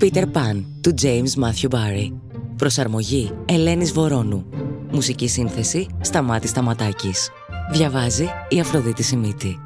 Peter Pan του James Matthew Barry. Προσαρμογή Ελένης Βορώνου. Μουσική σύνθεση Σταμάτης Σταματάκης. Διαβάζει η Αφροδίτη Σιμίτη.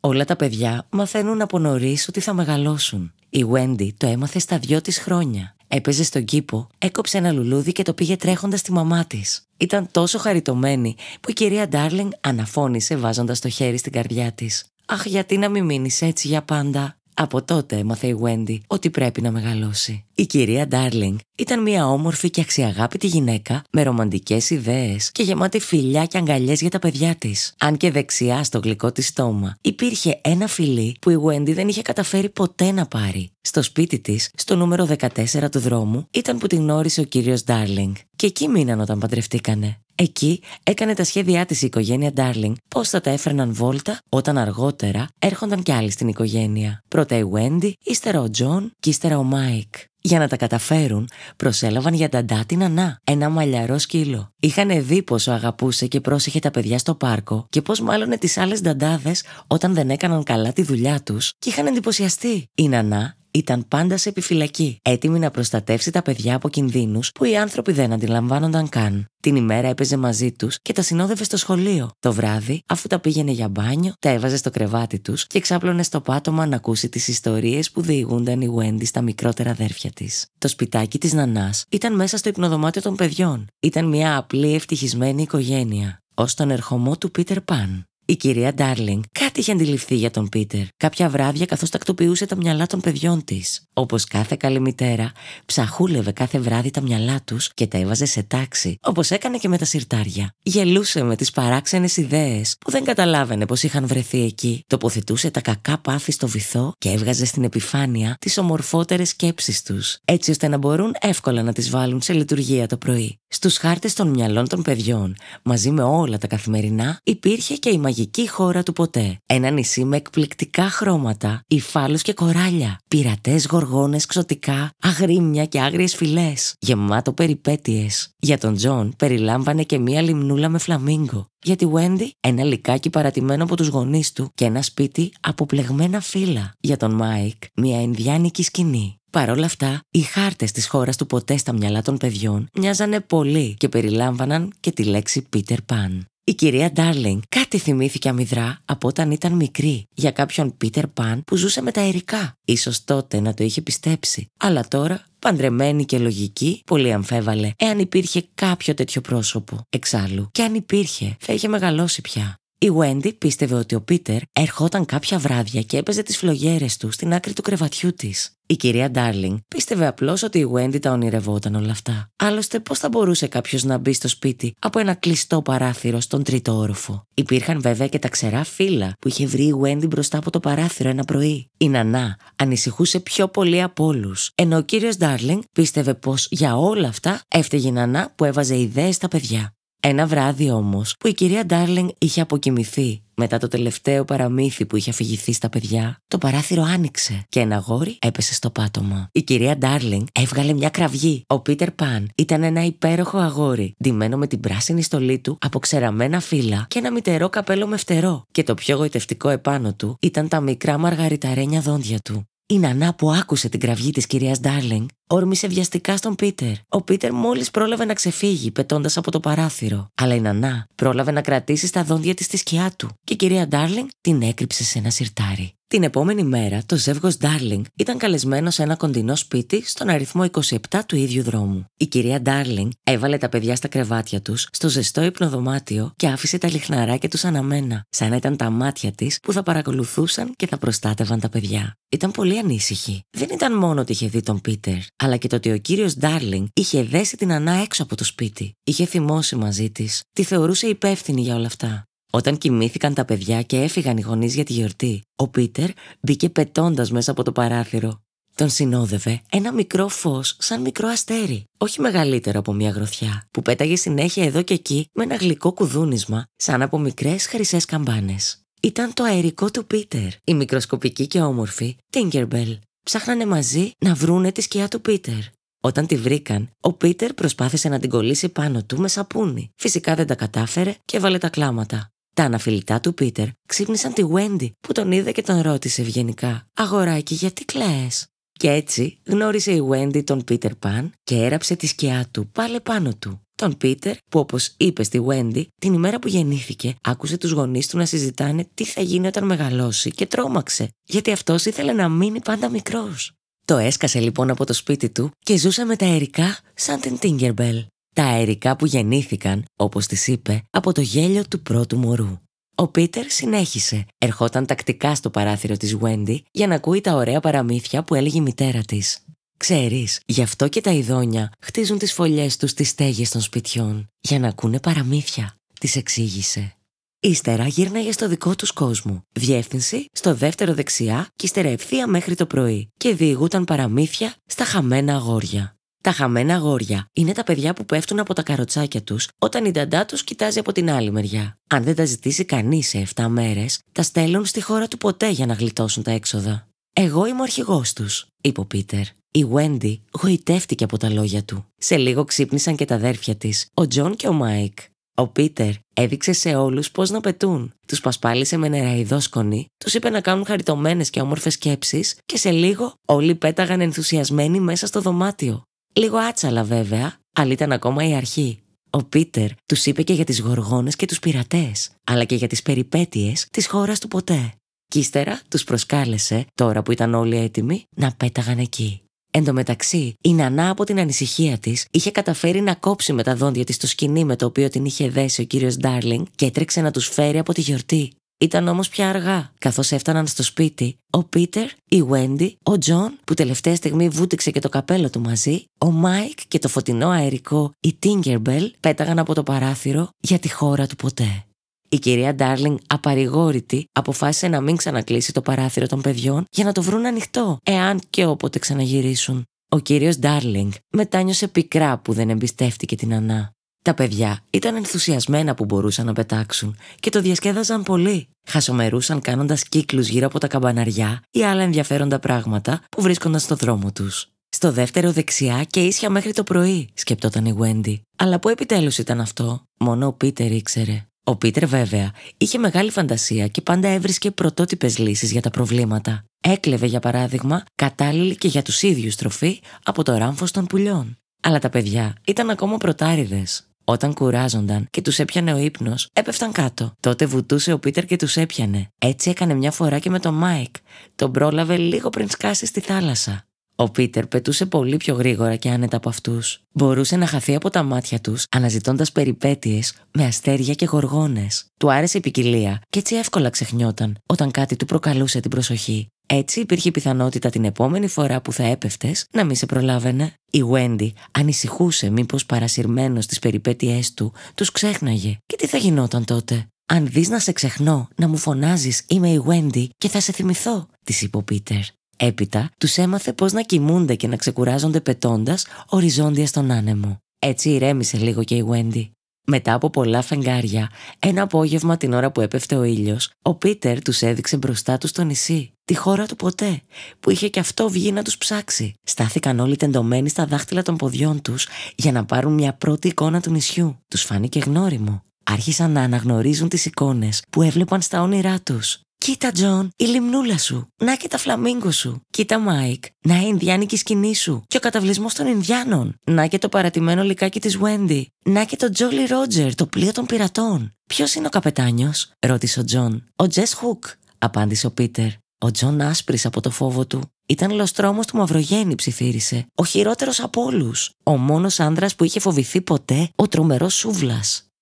Όλα τα παιδιά μαθαίνουν από νωρίς ότι θα μεγαλώσουν. Η Wendy το έμαθε στα δυο της χρόνια. Έπαιζε στον κήπο, έκοψε ένα λουλούδι και το πήγε τρέχοντας στη μαμά της. Ήταν τόσο χαριτωμένη που η κυρία Ντάρλινγκ αναφώνησε βάζοντας το χέρι στην καρδιά της. Αχ, γιατί να μην μείνεις έτσι για πάντα. Από τότε έμαθε η Wendy ότι πρέπει να μεγαλώσει. Η κυρία Ντάρλινγκ ήταν μια όμορφη και αξιαγάπητη γυναίκα με ρομαντικές ιδέες και γεμάτη φιλιά και αγκαλιές για τα παιδιά της. Αν και δεξιά στο γλυκό της στόμα υπήρχε ένα φιλί που η Wendy δεν είχε καταφέρει ποτέ να πάρει. Στο σπίτι της, στο νούμερο 14 του δρόμου, ήταν που την γνώρισε ο κύριος Ντάρλινγκ. Και εκεί μείναν όταν παντρευτήκανε. Εκεί έκανε τα σχέδιά της η οικογένεια Ντάρλινγκ πώς θα τα έφερναν βόλτα όταν αργότερα έρχονταν κι άλλοι στην οικογένεια. Πρώτα η Wendy, ύστερα ο Τζον και ύστερα ο Μάικ. Για να τα καταφέρουν, προσέλαβαν για ταντά την Ανά, ένα μαλλιαρό σκύλο. Είχαν δει πόσο αγαπούσε και πρόσεχε τα παιδιά στο πάρκο και πώς μάλλονε τις άλλες νταντάδες όταν δεν έκαναν καλά τη δουλειά τους και είχαν εντυπωσιαστεί. Η Νανά ήταν πάντα σε επιφυλακή, έτοιμη να προστατεύσει τα παιδιά από κινδύνους που οι άνθρωποι δεν αντιλαμβάνονταν καν. Την ημέρα έπαιζε μαζί τους και τα συνόδευε στο σχολείο. Το βράδυ, αφού τα πήγαινε για μπάνιο, τα έβαζε στο κρεβάτι τους και ξάπλωνε στο πάτωμα να ακούσει τις ιστορίες που διηγούνταν η Wendy στα μικρότερα αδέρφια της. Το σπιτάκι της Νανάς ήταν μέσα στο υπνοδωμάτιο των παιδιών. Ήταν μια απλή ευτυχισμένη οικογένεια. Ως τον ερχομό του Πίτερ Παν. Η κυρία Ντάρλινγκ κάτι είχε αντιληφθεί για τον Πίτερ κάποια βράδια καθώς τακτοποιούσε τα μυαλά των παιδιών της. Όπως κάθε καλή μητέρα, ψαχούλευε κάθε βράδυ τα μυαλά τους και τα έβαζε σε τάξη, όπως έκανε και με τα σιρτάρια. Γελούσε με τις παράξενες ιδέες που δεν καταλάβαινε πως είχαν βρεθεί εκεί. Τοποθετούσε τα κακά πάθη στο βυθό και έβγαζε στην επιφάνεια τις ομορφότερες σκέψεις τους, έτσι ώστε να μπορούν εύκολα να τις βάλουν σε λειτουργία το πρωί. Στους χάρτες των μυαλών των παιδιών, μαζί με όλα τα καθημερινά, υπήρχε και η μαγική μαγική χώρα του ποτέ. Ένα νησί με εκπληκτικά χρώματα, υφάλους και κοράλια, πειρατές γοργόνες ξωτικά, αγρίμια και άγριες φυλές, γεμάτο περιπέτειες. Για τον Τζον περιλάμβανε και μία λιμνούλα με φλαμίγκο. Για τη Wendy, ένα λικάκι παρατημένο από τους γονείς του και ένα σπίτι από πλεγμένα φύλλα. Για τον Μάικ, μία ενδιάνικη σκηνή. Παρ' όλα αυτά, οι χάρτες της χώρας του ποτέ στα μυαλά των παιδιών μοιάζανε πολύ και περιλάμβαναν και τη λέξη Peter Pan. Η κυρία Ντάρλινγκ κάτι θυμήθηκε αμυδρά από όταν ήταν μικρή για κάποιον Πίτερ Παν που ζούσε με τα ερικά. Ίσως τότε να το είχε πιστέψει. Αλλά τώρα, παντρεμένη και λογική, πολύ αμφέβαλε εάν υπήρχε κάποιο τέτοιο πρόσωπο. Εξάλλου, και αν υπήρχε, θα είχε μεγαλώσει πια. Η Wendy πίστευε ότι ο Πίτερ ερχόταν κάποια βράδια και έπαιζε τις φλογέρες του στην άκρη του κρεβατιού της. Η κυρία Ντάρλινγκ πίστευε απλώς ότι η Wendy τα ονειρευόταν όλα αυτά. Άλλωστε, πώς θα μπορούσε κάποιος να μπει στο σπίτι από ένα κλειστό παράθυρο στον τρίτο όροφο. Υπήρχαν βέβαια και τα ξερά φύλλα που είχε βρει η Wendy μπροστά από το παράθυρο ένα πρωί. Η Νανά ανησυχούσε πιο πολύ από όλους, ενώ ο κύριος Ντάρλινγκ πίστευε πως για όλα αυτά έφταιγε η Νανά που έβαζε ιδέες στα παιδιά. Ένα βράδυ όμως που η κυρία Ντάρλινγκ είχε αποκοιμηθεί μετά το τελευταίο παραμύθι που είχε αφηγηθεί στα παιδιά, το παράθυρο άνοιξε και ένα γόρι έπεσε στο πάτωμα. Η κυρία Ντάρλινγκ έβγαλε μια κραυγή. Ο Πίτερ Παν ήταν ένα υπέροχο αγόρι, ντυμένο με την πράσινη στολή του από ξεραμένα φύλλα και ένα μητερό καπέλο με φτερό. Και το πιο γοητευτικό επάνω του ήταν τα μικρά μαργαριταρένια δόντια του. Η Νανά που άκουσε την κραυγή της κυρίας Ντάρλινγκ όρμησε βιαστικά στον Πίτερ. Ο Πίτερ μόλις πρόλαβε να ξεφύγει, πετώντας από το παράθυρο. Αλλά η Νανά πρόλαβε να κρατήσει στα δόντια της τη σκιά του και η κυρία Ντάρλινγκ την έκρυψε σε ένα σιρτάρι. Την επόμενη μέρα, το ζεύγος Ντάρλινγκ ήταν καλεσμένο σε ένα κοντινό σπίτι στον αριθμό 27 του ίδιου δρόμου. Η κυρία Ντάρλινγκ έβαλε τα παιδιά στα κρεβάτια τους, στο ζεστό υπνοδωμάτιο και άφησε τα λιχναράκια τους αναμένα, σαν να ήταν τα μάτια της που θα παρακολουθούσαν και θα προστάτευαν τα παιδιά. Ήταν πολύ ανήσυχη. Δεν ήταν μόνο ότι είχε δει τον Πίτερ, αλλά και το ότι ο κύριος Ντάρλινγκ είχε δέσει την Ανά έξω από το σπίτι. Είχε θυμώσει μαζί της. Τη θεωρούσε υπεύθυνη για όλα αυτά. Όταν κοιμήθηκαν τα παιδιά και έφυγαν οι γονείς για τη γιορτή, ο Πίτερ μπήκε πετώντας μέσα από το παράθυρο. Τον συνόδευε ένα μικρό φως σαν μικρό αστέρι, όχι μεγαλύτερο από μια γροθιά, που πέταγε συνέχεια εδώ και εκεί με ένα γλυκό κουδούνισμα, σαν από μικρές χρυσές καμπάνες. Ήταν το αερικό του Πίτερ, η μικροσκοπική και όμορφη Tinkerbell. Ψάχνανε μαζί να βρούνε τη σκιά του Πίτερ. Όταν τη βρήκαν, ο Πίτερ προσπάθησε να την κολλήσει πάνω του με σαπούνι. Φυσικά δεν τα κατάφερε και έβαλε τα κλάματα. Τα αναφιλητά του Πίτερ ξύπνησαν τη Γουέντι που τον είδε και τον ρώτησε ευγενικά «Αγοράκι, γιατί κλαίες» Και έτσι γνώρισε η Wendy τον Πίτερ Παν και έραψε τη σκιά του πάλι πάνω του. Τον Πίτερ που όπως είπε στη Wendy την ημέρα που γεννήθηκε άκουσε τους γονείς του να συζητάνε τι θα γίνει όταν μεγαλώσει και τρόμαξε γιατί αυτός ήθελε να μείνει πάντα μικρός. Το έσκασε λοιπόν από το σπίτι του και ζούσε με τα ερικά σαν την Tinkerbell τα αερικά που γεννήθηκαν, όπως της είπε, από το γέλιο του πρώτου μωρού. Ο Πίτερ συνέχισε. Ερχόταν τακτικά στο παράθυρο της Wendy για να ακούει τα ωραία παραμύθια που έλεγε η μητέρα της. Ξέρεις, γι' αυτό και τα ειδόνια χτίζουν τις φωλιές τους στις στέγες των σπιτιών, για να ακούνε παραμύθια, της εξήγησε. Ύστερα γύρναγε στο δικό τους κόσμο. Διεύθυνση στο δεύτερο δεξιά και ύστερα μέχρι το πρωί και διηγούταν παραμύθια στα χαμένα αγόρια. Τα χαμένα αγόρια είναι τα παιδιά που πέφτουν από τα καροτσάκια τους όταν η νταντά τους κοιτάζει από την άλλη μεριά. Αν δεν τα ζητήσει κανείς σε 7 μέρες, τα στέλνουν στη χώρα του ποτέ για να γλιτώσουν τα έξοδα. Εγώ είμαι ο αρχηγός τους, είπε ο Πίτερ. Η Βέντι γοητεύτηκε από τα λόγια του. Σε λίγο ξύπνησαν και τα αδέρφια της, ο Τζον και ο Μάικ. Ο Πίτερ έδειξε σε όλους πώς να πετούν. Τους πασπάλισε με νεραϊδόσκονη, τους είπε να κάνουν χαριτωμένες και όμορφες σκέψεις και σε λίγο όλοι πέταγαν ενθουσιασμένοι μέσα στο δωμάτιο. Λίγο άτσαλα βέβαια, αλλά ήταν ακόμα η αρχή. Ο Πίτερ τους είπε και για τις γοργόνες και τους πειρατές, αλλά και για τις περιπέτειες της χώρας του ποτέ. Κι ύστερα τους προσκάλεσε, τώρα που ήταν όλοι έτοιμοι, να πέταγαν εκεί. Εν τω μεταξύ, η Νανά από την ανησυχία της είχε καταφέρει να κόψει με τα δόντια της το σκηνή με το οποίο την είχε δέσει ο κύριος Ντάρλινγκ και έτρεξε να τους φέρει από τη γιορτή. Ήταν όμως πια αργά. Καθώς έφταναν στο σπίτι, ο Πίτερ, η Βέντι, ο Τζον, που τελευταία στιγμή βούτυξε και το καπέλο του μαζί, ο Μάικ και το φωτεινό αερικό, η Τίνκερμπελ, πέταγαν από το παράθυρο για τη χώρα του ποτέ. Η κυρία Ντάρλινγκ, απαρηγόρητη, αποφάσισε να μην ξανακλείσει το παράθυρο των παιδιών για να το βρουν ανοιχτό, εάν και όποτε ξαναγυρίσουν. Ο κύριος Ντάρλινγκ μετάνιωσε πικρά που δεν εμπιστεύτηκε την Ανά. Τα παιδιά ήταν ενθουσιασμένα που μπορούσαν να πετάξουν και το διασκέδαζαν πολύ. Χασομερούσαν κάνοντας κύκλους γύρω από τα καμπαναριά ή άλλα ενδιαφέροντα πράγματα που βρίσκονταν στο δρόμο τους. Στο δεύτερο δεξιά και ίσια μέχρι το πρωί, σκεπτόταν η Wendy. Αλλά πού επιτέλους ήταν αυτό, μόνο ο Πίτερ ήξερε. Ο Πίτερ, βέβαια, είχε μεγάλη φαντασία και πάντα έβρισκε πρωτότυπες λύσεις για τα προβλήματα. Έκλεβε, για παράδειγμα, κατάλληλη και για τους ίδιους τροφή από το ράμφο των πουλιών. Αλλά τα παιδιά ήταν ακόμα πρωτάριδες. Όταν κουράζονταν και τους έπιανε ο ύπνος, έπεφταν κάτω. Τότε βουτούσε ο Πίτερ και τους έπιανε. Έτσι έκανε μια φορά και με τον Μάικ. Τον πρόλαβε λίγο πριν σκάσει στη θάλασσα. Ο Πίτερ πετούσε πολύ πιο γρήγορα και άνετα από αυτούς. Μπορούσε να χαθεί από τα μάτια τους, αναζητώντας περιπέτειες με αστέρια και γοργόνες. Του άρεσε η ποικιλία και έτσι εύκολα ξεχνιόταν όταν κάτι του προκαλούσε την προσοχή. Έτσι υπήρχε πιθανότητα την επόμενη φορά που θα έπεφτες να μην σε προλάβαινε. Η Wendy ανησυχούσε μήπως παρασυρμένος στις περιπέτειές του, τους ξέχναγε. Και τι θα γινόταν τότε. Αν δεις να σε ξεχνώ, να μου φωνάζεις Είμαι η Wendy και θα σε θυμηθώ, της είπε ο Πίτερ. Έπειτα τους έμαθε πώς να κοιμούνται και να ξεκουράζονται πετώντας οριζόντια στον άνεμο. Έτσι ηρέμησε λίγο και η Wendy. Μετά από πολλά φεγγάρια, ένα απόγευμα την ώρα που έπεφτε ο ήλιος, ο Πίτερ τους έδειξε μπροστά τους το νησί, τη χώρα του ποτέ, που είχε και αυτό βγει να τους ψάξει. Στάθηκαν όλοι τεντωμένοι στα δάχτυλα των ποδιών τους για να πάρουν μια πρώτη εικόνα του νησιού. Τους φάνηκε γνώριμο. Άρχισαν να αναγνωρίζουν τις εικόνες που έβλεπαν στα όνειρά τους. Κοίτα, Τζον, η λιμνούλα σου. Να και τα φλαμίνγκο σου. Κοίτα, Μάικ. Να η Ινδιάνικη σκηνή σου. Και ο καταβλισμός των Ινδιάνων. Να και το παρατημένο λικάκι της Βέντι. Να και το Τζόλι Ρότζερ, το πλοίο των πειρατών. Ποιος είναι ο καπετάνιος, ρώτησε ο Τζον. Ο Τζε Χουκ, απάντησε ο Πίτερ. Ο Τζον άσπρισε από το φόβο του. Ήταν λοστρόμος του Μαυρογέννη, ψιθύρισε. Ο χειρότερος από όλους. Ο μόνος άνδρας που είχε φοβηθεί ποτέ ο τρομερός Σούβλας.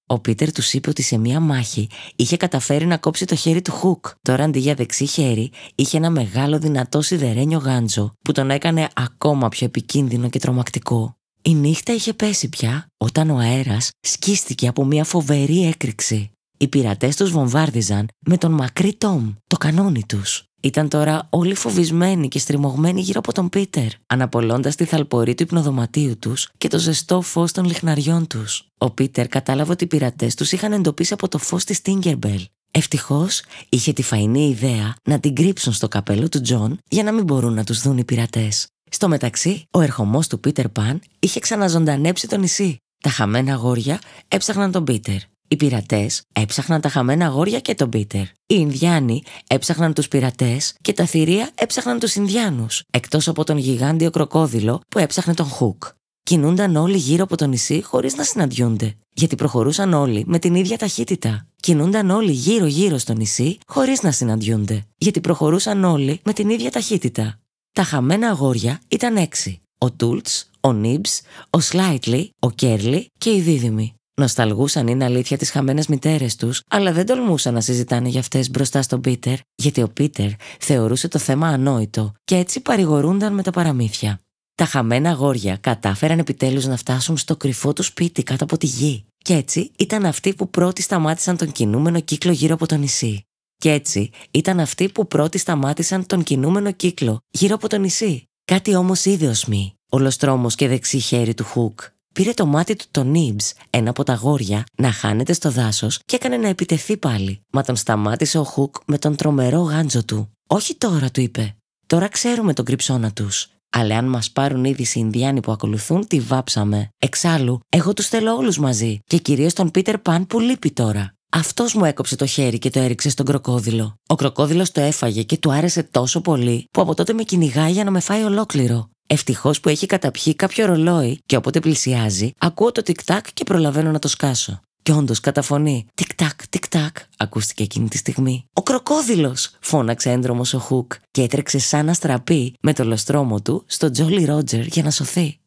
Ο Πίτερ του είπε ότι σε μία μάχη είχε καταφέρει να κόψει το χέρι του Χουκ. Τώρα αντί για δεξί χέρι είχε ένα μεγάλο δυνατό σιδερένιο γάντζο που τον έκανε ακόμα πιο επικίνδυνο και τρομακτικό. Η νύχτα είχε πέσει πια όταν ο αέρας σκίστηκε από μία φοβερή έκρηξη. Οι πειρατές τους βομβάρδιζαν με τον μακρύ Τόμ, το κανόνι τους. Ήταν τώρα όλοι φοβισμένοι και στριμωγμένοι γύρω από τον Πίτερ, αναπολώντας τη θαλπορή του υπνοδωματίου τους και το ζεστό φως των λιχναριών τους. Ο Πίτερ κατάλαβε ότι οι πειρατές τους είχαν εντοπίσει από το φως της Τίνκερμπελ. Ευτυχώς είχε τη φαϊνή ιδέα να την κρύψουν στο καπέλο του Τζον για να μην μπορούν να τους δουν οι πειρατές. Στο μεταξύ, ο ερχομός του Πίτερ Παν είχε ξαναζωντανέψει το νησί. Τα χαμένα αγόρια έψαχναν τον Πίτερ. Οι πειρατές έψαχναν τα χαμένα αγόρια και τον Πίτερ. Οι Ινδιάνοι έψαχναν τους πειρατές και τα θηρία έψαχναν τους Ινδιάνους, εκτός από τον γιγάντιο κροκόδηλο που έψαχνε τον Χουκ. Κινούνταν όλοι γύρω από το νησί χωρίς να συναντιούνται, γιατί προχωρούσαν όλοι με την ίδια ταχύτητα. Κινούνταν όλοι γύρω-γύρω στο νησί χωρίς να συναντιούνται, γιατί προχωρούσαν όλοι με την ίδια ταχύτητα. Τα χαμένα αγόρια ήταν έξι. Ο Τούλτ, ο Νίμπ, ο Σλάιτλι, ο Κέρλι και οι δίδυμοι. Νοσταλγούσαν είναι αλήθεια τις χαμένες μητέρες τους, αλλά δεν τολμούσαν να συζητάνε για αυτές μπροστά στον Πίτερ, γιατί ο Πίτερ θεωρούσε το θέμα ανόητο και έτσι παρηγορούνταν με τα παραμύθια. Τα χαμένα αγόρια κατάφεραν επιτέλους να φτάσουν στο κρυφό του σπίτι κάτω από τη γη. και έτσι ήταν αυτοί που πρώτοι σταμάτησαν τον κινούμενο κύκλο γύρω από το νησί. Και έτσι ήταν αυτοί που πρώτοι σταμάτησαν τον κινούμενο κύκλο γύρω από το νησί. Κάτι όμως είδε ο Σμι, ολοστρόμος και δεξί χέρι του Χουκ, πήρε το μάτι του τον Νίμπς, ένα από τα γόρια, να χάνεται στο δάσος και έκανε να επιτεθεί πάλι. Μα τον σταμάτησε ο Χουκ με τον τρομερό γάντζο του. «Όχι τώρα», του είπε. «Τώρα ξέρουμε τον κρυψώνα τους. Αλλά αν μας πάρουν ήδη οι Ινδιάνοι που ακολουθούν, τη βάψαμε. Εξάλλου, εγώ τους θέλω όλους μαζί. Και κυρίως τον Πίτερ Παν που λείπει τώρα. Αυτός μου έκοψε το χέρι και το έριξε στον κροκόδιλο. Ο κροκόδιλος το έφαγε και του άρεσε τόσο πολύ που από τότε με κυνηγάει για να με φάει ολόκληρο. Ευτυχώς που έχει καταπιεί κάποιο ρολόι και όποτε πλησιάζει, ακούω το τικ-τακ και προλαβαίνω να το σκάσω. Και όντως καταφωνεί. Τικ-τακ, τικ-τακ, ακούστηκε εκείνη τη στιγμή. Ο κροκόδηλο, φώναξε έντρομος ο Χουκ και έτρεξε σαν αστραπή με το λοστρόμο του στο Τζόλι Ρότζερ για να σωθεί.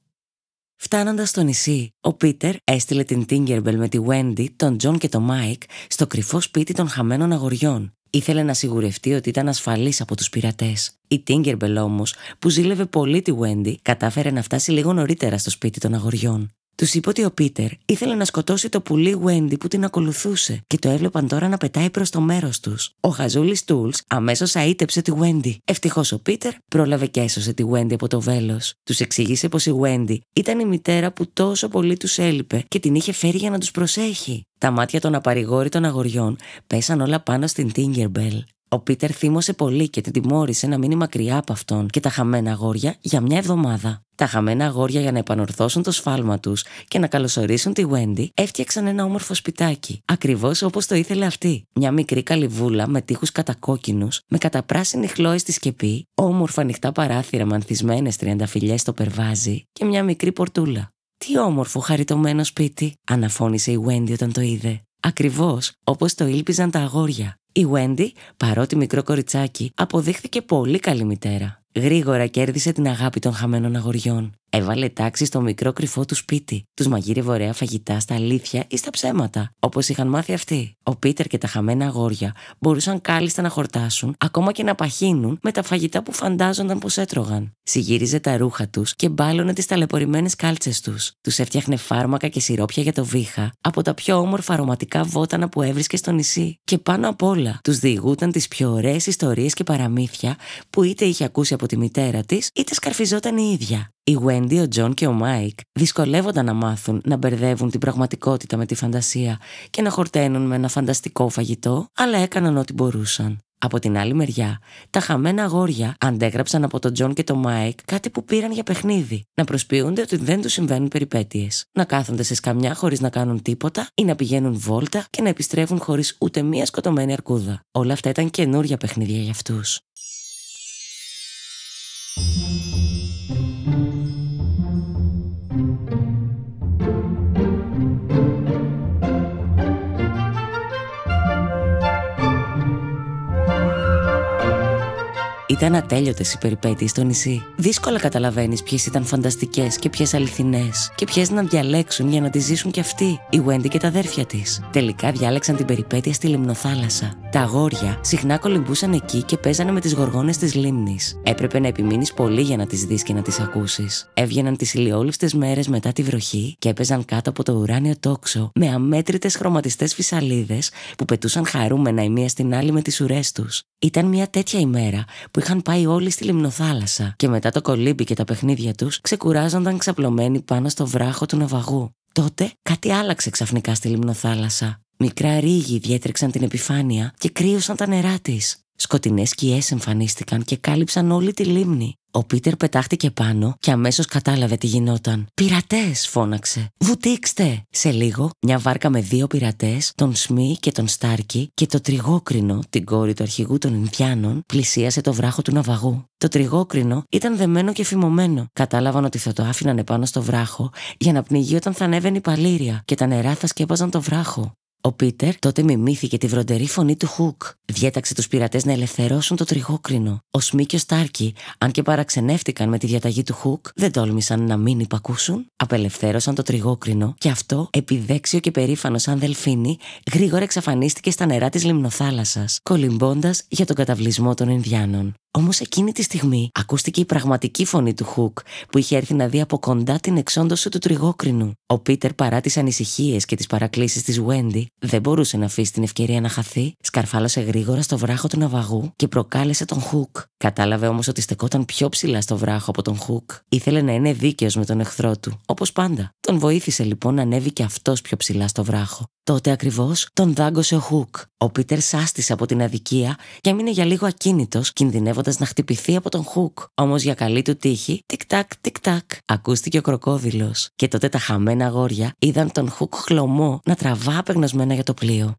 Φτάνοντας στο νησί, ο Πίτερ έστειλε την Τίνκερμπελ με τη Βέντι, τον Τζον και τον Μάικ στο κρυφό σπίτι των χαμένων αγοριών, Ήθελε να σιγουρευτεί ότι ήταν ασφαλής από τους πειρατές. Η Τίνκερμπελ όμως, που ζήλευε πολύ τη Wendy, κατάφερε να φτάσει λίγο νωρίτερα στο σπίτι των αγοριών. Τους είπε ότι ο Πίτερ ήθελε να σκοτώσει το πουλί Wendy που την ακολουθούσε και το έβλεπαν τώρα να πετάει προς το μέρος τους. Ο Χαζούλης Τούλ αμέσως αίτεψε τη Wendy. Ευτυχώς ο Πίτερ πρόλαβε και έσωσε τη Wendy από το βέλος. Τους εξηγήσε πως η Wendy ήταν η μητέρα που τόσο πολύ τους έλειπε και την είχε φέρει για να τους προσέχει. Τα μάτια των απαρηγόρητων αγοριών πέσαν όλα πάνω στην Tinkerbell. Ο Πίτερ θύμωσε πολύ και την τιμώρησε να μείνει μακριά από αυτόν και τα χαμένα αγόρια για μια εβδομάδα. Τα χαμένα αγόρια για να επανορθώσουν το σφάλμα τους και να καλωσορίσουν τη Βέντι έφτιαξαν ένα όμορφο σπιτάκι, ακριβώς όπως το ήθελε αυτή. Μια μικρή καλυβούλα με τείχους κατακόκκινους, με καταπράσινη χλώη στη σκεπή, όμορφα ανοιχτά παράθυρα με ανθισμένες τριανταφυλιές στο περβάζι και μια μικρή πορτούλα. Τι όμορφο χαριτωμένο σπίτι, αναφώνησε η Βέντι όταν το είδε. Ακριβώς όπως το ήλπιζαν τα αγόρια. Η Wendy, παρότι μικρό κοριτσάκι, αποδείχθηκε πολύ καλή μητέρα. Γρήγορα κέρδισε την αγάπη των χαμένων αγοριών. Έβαλε τάξη στο μικρό κρυφό του σπίτι. Τους μαγείρευε ωραία φαγητά στα αλήθεια ή στα ψέματα, όπως είχαν μάθει αυτοί. Ο Πίτερ και τα χαμένα αγόρια μπορούσαν κάλλιστα να χορτάσουν, ακόμα και να παχύνουν με τα φαγητά που φαντάζονταν πως έτρωγαν. Συγύριζε τα ρούχα τους και μπάλωνε τις ταλαιπωρημένες κάλτσες τους. Τους έφτιαχνε φάρμακα και σιρόπια για το βήχα από τα πιο όμορφα αρωματικά βότανα που έβρισκε στο νησί. Και πάνω απ' όλα τους διηγούταν τις πιο ωραίες ιστορίες και παραμύθια που είτε είχε ακούσει από τη μητέρα της, είτε σκαρφιζόταν η ίδια. Η Wendy, ο Τζον και ο Μάικ δυσκολεύονταν να μάθουν να μπερδεύουν την πραγματικότητα με τη φαντασία και να χορταίνουν με ένα φανταστικό φαγητό, αλλά έκαναν ό,τι μπορούσαν. Από την άλλη μεριά, τα χαμένα αγόρια αντέγραψαν από τον Τζον και τον Μάικ κάτι που πήραν για παιχνίδι. Να προσποιούνται ότι δεν τους συμβαίνουν περιπέτειες. Να κάθονται σε σκαμιά χωρίς να κάνουν τίποτα ή να πηγαίνουν βόλτα και να επιστρέφουν χωρίς ούτε μία σκοτωμένη αρκούδα. Όλα αυτά ήταν καινούρια παιχνίδια για αυτούς. ήταν ατέλειωτες οι περιπέτειες στο νησί. Δύσκολα καταλαβαίνεις ποιες ήταν φανταστικές και ποιες αληθινές, και ποιες να διαλέξουν για να τις ζήσουν κι αυτοί, η Wendy και τα αδέρφια της. Τελικά διάλεξαν την περιπέτεια στη λιμνοθάλασσα. Τα αγόρια συχνά κολυμπούσαν εκεί και παίζανε με τις γοργόνες της λίμνης. Έπρεπε να επιμείνεις πολύ για να τις δεις και να τις ακούσεις. Έβγαιναν τις ηλιόλουστες μέρες μετά τη βροχή και έπαιζαν κάτω από το ουράνιο τόξο με αμέτρητες χρωματιστές φυσαλίδες που πετούσαν χαρούμενα η μία στην άλλη με τις ουρές τους. Ήταν μια τέτοια ημέρα που είχαν πάει όλοι στη λιμνοθάλασσα και μετά το κολύμπι και τα παιχνίδια τους ξεκουράζονταν ξαπλωμένοι πάνω στο βράχο του ναυαγού. Τότε κάτι άλλαξε ξαφνικά στη λιμνοθάλασσα. Μικρά ρίγοι διέτρεξαν την επιφάνεια και κρύωσαν τα νερά της. Σκοτεινές σκιές εμφανίστηκαν και κάλυψαν όλη τη λίμνη. Ο Πίτερ πετάχτηκε πάνω και αμέσως κατάλαβε τι γινόταν. «Πειρατές!» φώναξε. «Βουτήξτε!» Σε λίγο, μια βάρκα με δύο πειρατές, τον Σμί και τον Στάρκι και το τριγόκρινο, την κόρη του αρχηγού των Ινδιάνων, πλησίασε το βράχο του ναυαγού. Το τριγόκρινο ήταν δεμένο και φημωμένο. Κατάλαβαν ότι θα το άφηναν πάνω στο βράχο για να πνιγεί όταν θα ανέβαινε η παλήρια και τα νερά θα σκέπαζαν το βράχο. Ο Πίτερ τότε μιμήθηκε τη βροντερή φωνή του Χουκ. Διέταξε τους πειρατές να ελευθερώσουν το τριγόκρινο. Ο Σμίκιο Τάρκι, αν και παραξενεύτηκαν με τη διαταγή του Χουκ, δεν τόλμησαν να μην υπακούσουν. Απελευθέρωσαν το τριγόκρινο και αυτό, επιδέξιο και περήφανος σαν δελφίνι, γρήγορα εξαφανίστηκε στα νερά της λιμνοθάλασσας, κολυμπώντας για τον καταβλισμό των Ινδιάνων. Όμως εκείνη τη στιγμή ακούστηκε η πραγματική φωνή του Χουκ που είχε έρθει να δει από κοντά την εξόντωση του τριγόκρινου. Ο Πίτερ, παρά τις ανησυχίες και τις παρακλήσεις της Wendy, δεν μπορούσε να αφήσει την ευκαιρία να χαθεί. Σκαρφάλωσε γρήγορα στο βράχο του ναυαγού και προκάλεσε τον Χουκ. Κατάλαβε όμως ότι στεκόταν πιο ψηλά στο βράχο από τον Χουκ. Ήθελε να είναι δίκαιος με τον εχθρό του, όπως πάντα. Τον βοήθησε λοιπόν να ανέβει και αυτός πιο ψηλά στο βράχο. Τότε ακριβώς τον δάγκωσε ο Χουκ. Ο Πίτερ σάστησε από την αδικία και έμεινε για λίγο ακίνητος, κινδυνεύοντας να χτυπηθεί από τον Χουκ. Όμως για καλή του τύχη, τικ-τακ, τικ-τακ, ακούστηκε ο κροκόδηλος. Και τότε τα χαμένα αγόρια είδαν τον Χουκ χλωμό να τραβά απεγνωσμένα για το πλοίο.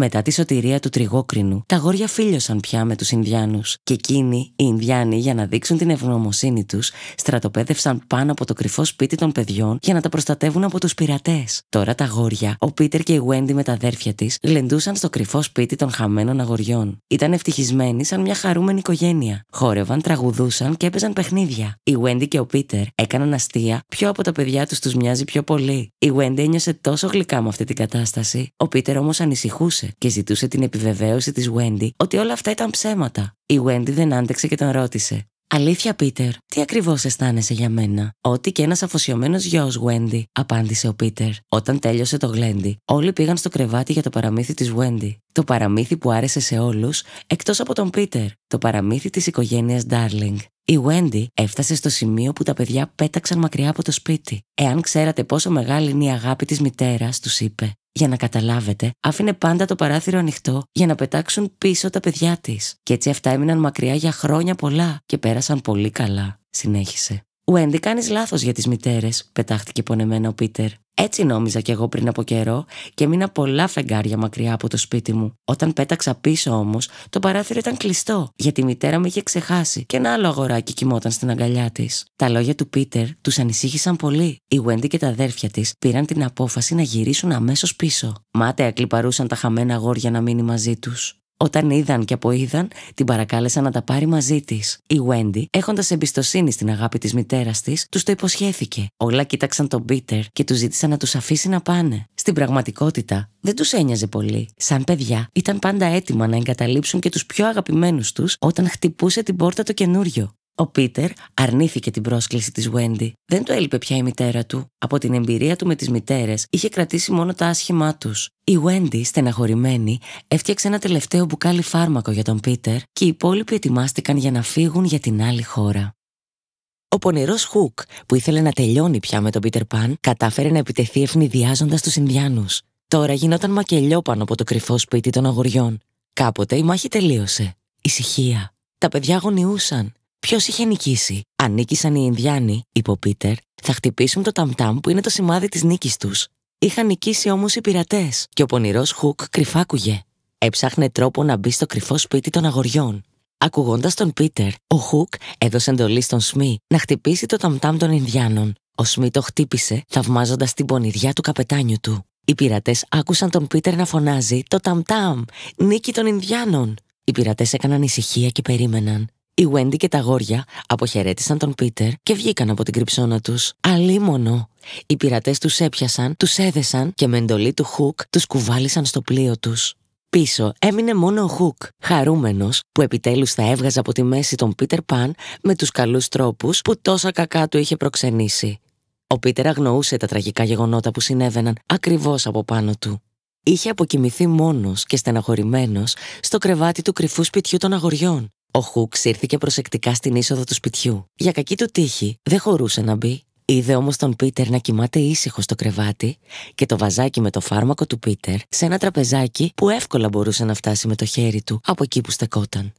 Μετά τη σωτηρία του τριγόκρινου, τα γόρια φίλιοσαν πια με τους Ινδιάνους, και εκείνοι, οι Ινδιάνοι, για να δείξουν την ευγνωμοσύνη τους, στρατοπέδευσαν πάνω από το κρυφό σπίτι των παιδιών για να τα προστατεύουν από τους πειρατές. Τώρα τα γόρια, ο Πίτερ και η Γουέντι με τα αδέρφια της, λεντούσαν στο κρυφό σπίτι των χαμένων αγοριών. Ήταν ευτυχισμένοι σαν μια χαρούμενη οικογένεια. Χόρευαν, τραγουδούσαν και έπαιζαν παιχνίδια. Η Γουέντι και ο Πίτερ έκαναν αστεία, ποιο από τα παιδιά τους τους μοιάζει πιο πολύ. Η Γουέντι ένιωσε τόσο γλυκά με αυτή την κατάσταση, ο Πίτερ όμως ανησυχούσε και ζητούσε την επιβεβαίωση της Wendy ότι όλα αυτά ήταν ψέματα. Η Wendy δεν άντεξε και τον ρώτησε. Αλήθεια, Πίτερ, τι ακριβώς αισθάνεσαι για μένα. Ότι και ένας αφοσιωμένος γιος, Wendy, απάντησε ο Πίτερ. Όταν τέλειωσε το γλέντι, όλοι πήγαν στο κρεβάτι για το παραμύθι της Wendy. Το παραμύθι που άρεσε σε όλους, εκτός από τον Πίτερ. Το παραμύθι της οικογένειας Darling. Η Wendy έφτασε στο σημείο που τα παιδιά πέταξαν μακριά από το σπίτι. Εάν ξέρατε πόσο μεγάλη είναι η αγάπη της μητέρας, τους είπε για να καταλάβετε, άφηνε πάντα το παράθυρο ανοιχτό για να πετάξουν πίσω τα παιδιά της. Και έτσι αυτά έμειναν μακριά για χρόνια πολλά και πέρασαν πολύ καλά. Συνέχισε. Έντι κάνεις λάθος για τις μητέρες, πετάχτηκε πονεμένα ο Πίτερ. Έτσι νόμιζα κι εγώ πριν από καιρό και μείνα πολλά φεγγάρια μακριά από το σπίτι μου. Όταν πέταξα πίσω όμως, το παράθυρο ήταν κλειστό, γιατί η μητέρα μου είχε ξεχάσει και ένα άλλο αγοράκι κοιμόταν στην αγκαλιά της. Τα λόγια του Πίτερ τους ανησύχησαν πολύ. Η Wendy και τα αδέρφια της πήραν την απόφαση να γυρίσουν αμέσως πίσω. Μάταια κλιπαρούσαν τα χαμένα αγόρια να μείνει μαζί τους. Όταν είδαν και αποείδαν, την παρακάλεσαν να τα πάρει μαζί της. Η Wendy, έχοντας εμπιστοσύνη στην αγάπη της μητέρας της, τους το υποσχέθηκε. Όλα κοίταξαν τον Πίτερ και τους ζήτησαν να τους αφήσει να πάνε. Στην πραγματικότητα, δεν τους ένοιαζε πολύ. Σαν παιδιά, ήταν πάντα έτοιμα να εγκαταλείψουν και τους πιο αγαπημένους τους όταν χτυπούσε την πόρτα το καινούριο. Ο Πίτερ αρνήθηκε την πρόσκληση της Wendy. Δεν το έλειπε πια η μητέρα του. Από την εμπειρία του με τις μητέρες, είχε κρατήσει μόνο τα άσχημά τους. Η Wendy, στεναχωρημένη, έφτιαξε ένα τελευταίο μπουκάλι φάρμακο για τον Πίτερ και οι υπόλοιποι ετοιμάστηκαν για να φύγουν για την άλλη χώρα. Ο πονηρός Χουκ, που ήθελε να τελειώνει πια με τον Πίτερ Παν, κατάφερε να επιτεθεί ευνηδιάζοντας τους Ινδιάνους. Τώρα γινόταν μακελιό πάνω από το κρυφό σπίτι των αγοριών. Κάποτε η μάχη τελείωσε. Ησυχία. Τα παιδιά αγωνιούσαν. Ποιος είχε νικήσει, αν νίκησαν οι Ινδιάνοι, είπε ο Πίτερ, θα χτυπήσουν το ταμτάμ που είναι το σημάδι της νίκης τους. Είχαν νικήσει όμως οι πειρατές, και ο πονηρός Χουκ κρυφάκουγε. Έψαχνε τρόπο να μπει στο κρυφό σπίτι των αγοριών. Ακουγώντας τον Πίτερ, ο Χουκ έδωσε εντολή στον Σμι να χτυπήσει το ταμτάμ των Ινδιάνων. Ο Σμι το χτύπησε, θαυμάζοντας την πονηριά του καπετάνιου του. Οι πειρατές άκουσαν τον Πίτερ να φωνάζει: Το ταμτάμ! Νίκη των Ινδιάνων! Οι πειρατές έκαναν ησυχία και περίμεναν. Η Wendy και τα γόρια αποχαιρέτησαν τον Πίτερ και βγήκαν από την κρυψώνα τους. Αλίμονο. Οι πειρατές τους έπιασαν, τους έδεσαν και με εντολή του Χουκ τους κουβάλισαν στο πλοίο τους. Πίσω έμεινε μόνο ο Χουκ, χαρούμενος που επιτέλους θα έβγαζε από τη μέση τον Πίτερ Παν με τους καλούς τρόπους που τόσα κακά του είχε προξενήσει. Ο Πίτερ αγνοούσε τα τραγικά γεγονότα που συνέβαιναν ακριβώς από πάνω του. Είχε αποκοιμηθεί μόνος και στεναχωρημένος στο κρεβάτι του κρυφού σπιτιού των αγοριών ο Χουκ ήρθε προσεκτικά στην είσοδο του σπιτιού. Για κακή του τύχη, δεν χωρούσε να μπει. Είδε όμως τον Πίτερ να κοιμάται ήσυχο στο κρεβάτι και το βαζάκι με το φάρμακο του Πίτερ σε ένα τραπεζάκι που εύκολα μπορούσε να φτάσει με το χέρι του από εκεί που στεκόταν.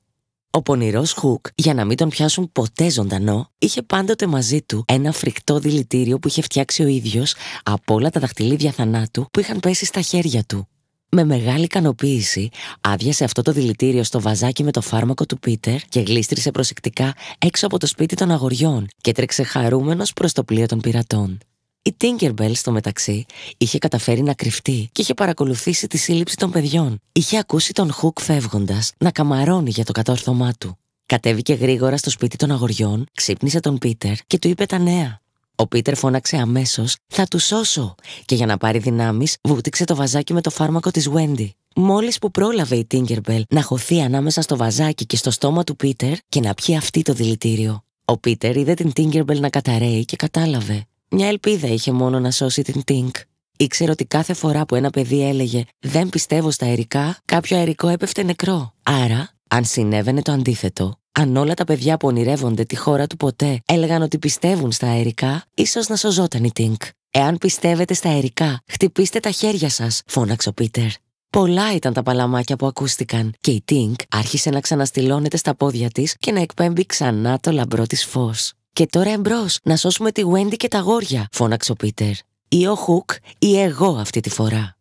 Ο πονηρός Χουκ, για να μην τον πιάσουν ποτέ ζωντανό, είχε πάντοτε μαζί του ένα φρικτό δηλητήριο που είχε φτιάξει ο ίδιος από όλα τα δαχτυλίδια θανάτου που είχαν πέσει στα χέρια του με μεγάλη ικανοποίηση άδειασε αυτό το δηλητήριο στο βαζάκι με το φάρμακο του Πίτερ και γλίστρισε προσεκτικά έξω από το σπίτι των αγοριών και τρέξε χαρούμενος προς το πλοίο των πειρατών. Η Tinkerbell στο μεταξύ είχε καταφέρει να κρυφτεί και είχε παρακολουθήσει τη σύλληψη των παιδιών. Είχε ακούσει τον Χουκ φεύγοντας να καμαρώνει για το κατόρθωμά του. Κατέβηκε γρήγορα στο σπίτι των αγοριών, ξύπνησε τον Πίτερ και του είπε τα νέα. Ο Πίτερ φώναξε αμέσως: Θα του σώσω! Και για να πάρει δυνάμεις, βούτυξε το βαζάκι με το φάρμακο της Wendy. Μόλις που πρόλαβε η Τίνκερμπελ να χωθεί ανάμεσα στο βαζάκι και στο στόμα του Πίτερ και να πιει αυτή το δηλητήριο. Ο Πίτερ είδε την Τίνκερμπελ να καταραίει και κατάλαβε. Μια ελπίδα είχε μόνο να σώσει την Τίνκ. Ήξερε ότι κάθε φορά που ένα παιδί έλεγε Δεν πιστεύω στα αερικά, κάποιο αερικό έπεφτε νεκρό. Άρα, αν συνέβαινε το αντίθετο, αν όλα τα παιδιά που ονειρεύονται τη χώρα του ποτέ έλεγαν ότι πιστεύουν στα αερικά, ίσως να σωζόταν η Τίνκ. Εάν πιστεύετε στα αερικά, χτυπήστε τα χέρια σας, φώναξε ο Πίτερ. Πολλά ήταν τα παλαμάκια που ακούστηκαν και η Τίνκ άρχισε να ξαναστηλώνεται στα πόδια της και να εκπέμπει ξανά το λαμπρό της φως. Και τώρα εμπρός, να σώσουμε τη Γουέντι και τα γόρια, φώναξε ο Πίτερ. Ή ο Χουκ ή εγώ αυτή τη φορά.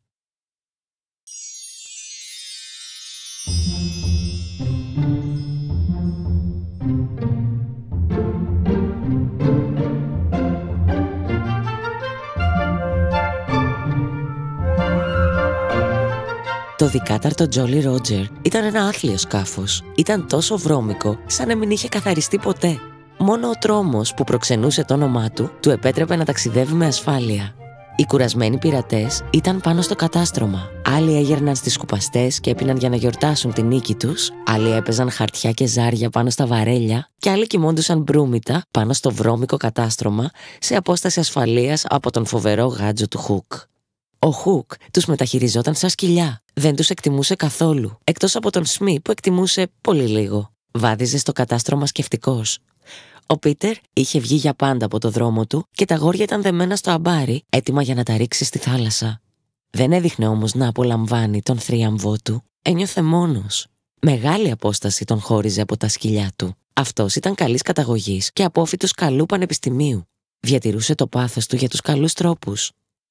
Το δικάταρτο Jolly Roger ήταν ένα άθλιο σκάφος, Ήταν τόσο βρώμικο, σαν να μην είχε καθαριστεί ποτέ. Μόνο ο τρόμος που προξενούσε το όνομά του, του επέτρεπε να ταξιδεύει με ασφάλεια. Οι κουρασμένοι πειρατές ήταν πάνω στο κατάστρωμα. Άλλοι έγερναν στις σκουπαστές και έπιναν για να γιορτάσουν τη νίκη τους, άλλοι έπαιζαν χαρτιά και ζάρια πάνω στα βαρέλια, και άλλοι κοιμώντουσαν μπρούμητα πάνω στο βρώμικο κατάστρωμα σε απόσταση ασφαλείας από τον φοβερό γάτζο του Χουκ. Ο Χουκ τους μεταχειριζόταν σαν σκυλιά. Δεν τους εκτιμούσε καθόλου. Εκτός από τον Σμι που εκτιμούσε πολύ λίγο. Βάδιζε στο κατάστρωμα σκεφτικός. Ο Πίτερ είχε βγει για πάντα από το δρόμο του και τα γόρια ήταν δεμένα στο αμπάρι, έτοιμα για να τα ρίξει στη θάλασσα. Δεν έδειχνε όμως να απολαμβάνει τον θρίαμβό του. Ένιωθε μόνος. Μεγάλη απόσταση τον χώριζε από τα σκυλιά του. Αυτός ήταν καλής καταγωγής και απόφυτος καλού πανεπιστημίου. Διατηρούσε το πάθος του για τους καλούς τρόπους.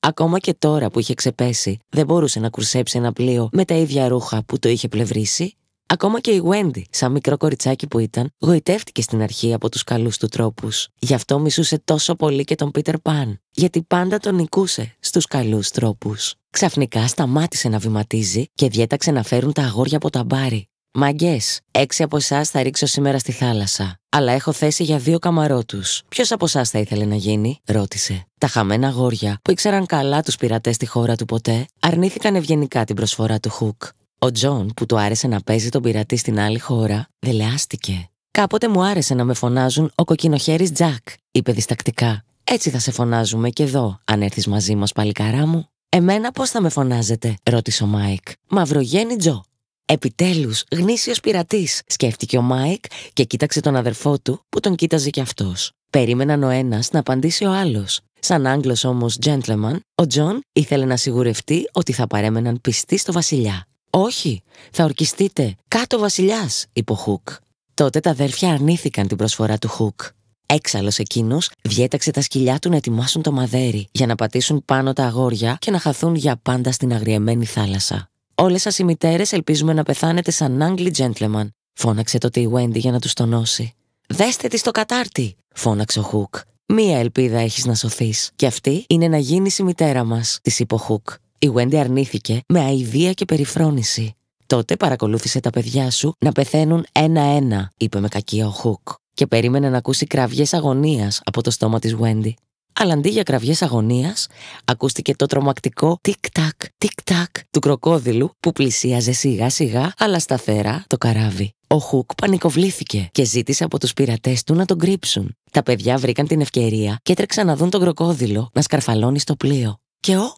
Ακόμα και τώρα που είχε ξεπέσει, δεν μπορούσε να κουρσέψει ένα πλοίο με τα ίδια ρούχα που το είχε πλευρίσει. Ακόμα και η Wendy, σαν μικρό κοριτσάκι που ήταν, γοητεύτηκε στην αρχή από τους καλούς του τρόπους. Γι' αυτό μισούσε τόσο πολύ και τον Πίτερ Παν, γιατί πάντα τον νικούσε στους καλούς τρόπους. Ξαφνικά σταμάτησε να βηματίζει και διέταξε να φέρουν τα αγόρια από τα μπάρι. Μαγκές, έξι από εσάς θα ρίξω σήμερα στη θάλασσα. Αλλά έχω θέση για δύο καμαρότους. Ποιος από εσάς θα ήθελε να γίνει, ρώτησε. Τα χαμένα γόρια, που ήξεραν καλά τους πειρατές στη χώρα του ποτέ, αρνήθηκαν ευγενικά την προσφορά του Χουκ. Ο Τζον, που του άρεσε να παίζει τον πειρατή στην άλλη χώρα, δελεάστηκε. Κάποτε μου άρεσε να με φωνάζουν ο κοκκινοχέρι Τζακ, είπε διστακτικά. Έτσι θα σε φωνάζουμε και εδώ, αν έρθεις μαζί μας, παλικαρά μου. Εμένα πώς θα με φωνάζετε, ρώτησε ο Μάικ. Μαυρογέννη Τζο, Επιτέλους, γνήσιος πειρατής, σκέφτηκε ο Μάικ και κοίταξε τον αδερφό του που τον κοίταζε κι αυτός. Περίμεναν ο ένας να απαντήσει ο άλλος. Σαν Άγγλος όμως gentleman, ο Τζον ήθελε να σιγουρευτεί ότι θα παρέμεναν πιστοί στο βασιλιά. «Όχι, θα ορκιστείτε, κάτω βασιλιάς», είπε ο Χουκ. Τότε τα αδέρφια αρνήθηκαν την προσφορά του Χουκ. Έξαλλος εκείνος, διέταξε τα σκυλιά του να ετοιμάσουν το μαδέρι για να πατήσουν πάνω τα αγόρια και να χαθούν για πάντα στην αγριεμένη θάλασσα. Όλες σας οι μητέρες ελπίζουμε να πεθάνετε σαν Άγγλοι gentleman, φώναξε τότε η Wendy για να τους τονώσει. Δέστε τη στο κατάρτι, φώναξε ο Χουκ. Μία ελπίδα έχεις να σωθείς, και αυτή είναι να γίνεις η μητέρα μας, της είπε ο Χουκ. Η Wendy αρνήθηκε με αηδία και περιφρόνηση. Τότε παρακολούθησε τα παιδιά σου να πεθαίνουν ένα-ένα, είπε με κακία ο Χουκ, και περίμενε να ακούσει κραυγές αγωνίας από το στόμα της Wendy αλλά αντί για κραυγές αγωνίας, ακούστηκε το τρομακτικό τικ-τακ, τικ-τακ του κροκόδιλου που πλησίαζε σιγά-σιγά αλλά σταθερά το καράβι. Ο Χουκ πανικοβλήθηκε και ζήτησε από τους πειρατές του να τον κρύψουν. Τα παιδιά βρήκαν την ευκαιρία και έτρεξαν να δουν τον κροκόδιλο να σκαρφαλώνει στο πλοίο. Και ο